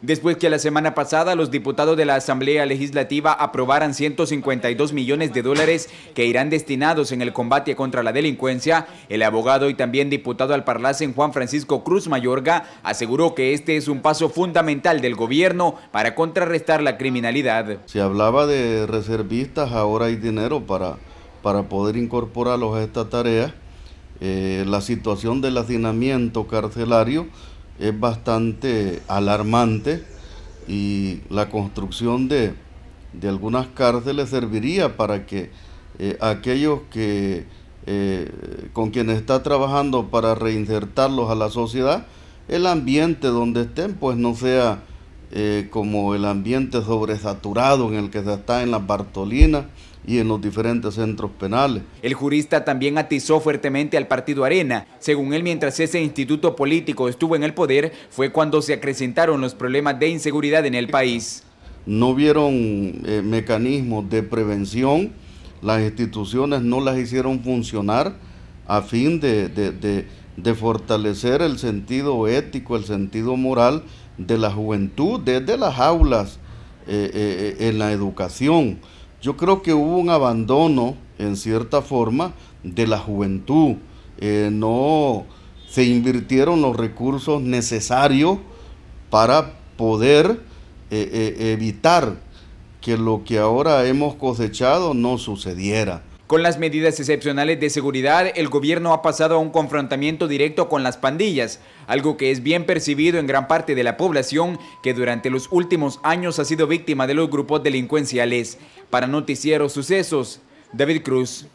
Después que la semana pasada los diputados de la Asamblea Legislativa aprobaran 152 millones de dólares que irán destinados en el combate contra la delincuencia, el abogado y también diputado al Parlacen Juan Francisco Cruz Mayorga aseguró que este es un paso fundamental del gobierno para contrarrestar la criminalidad. Se hablaba de reservistas, ahora hay dinero para, para poder incorporarlos a esta tarea. Eh, la situación del hacinamiento carcelario es bastante alarmante y la construcción de, algunas cárceles serviría para que eh, aquellos que eh, con quienes está trabajando para reinsertarlos a la sociedad, el ambiente donde estén pues no sea eh, como el ambiente sobresaturado en el que se está en las Bartolinas y en los diferentes centros penales. El jurista también atizó fuertemente al partido Arena. Según él, mientras ese instituto político estuvo en el poder, fue cuando se acrecentaron los problemas de inseguridad en el país. No vieron eh, mecanismos de prevención, las instituciones no las hicieron funcionar, a fin de, fortalecer el sentido ético, el sentido moral de la juventud desde las aulas eh, eh, en la educación. Yo creo que hubo un abandono, en cierta forma, de la juventud. Eh, no se invirtieron los recursos necesarios para poder evitar que lo que ahora hemos cosechado no sucediera. Con las medidas excepcionales de seguridad, el gobierno ha pasado a un confrontamiento directo con las pandillas, algo que es bien percibido en gran parte de la población que durante los últimos años ha sido víctima de los grupos delincuenciales. Para Noticiero Sucesos, David Cruz.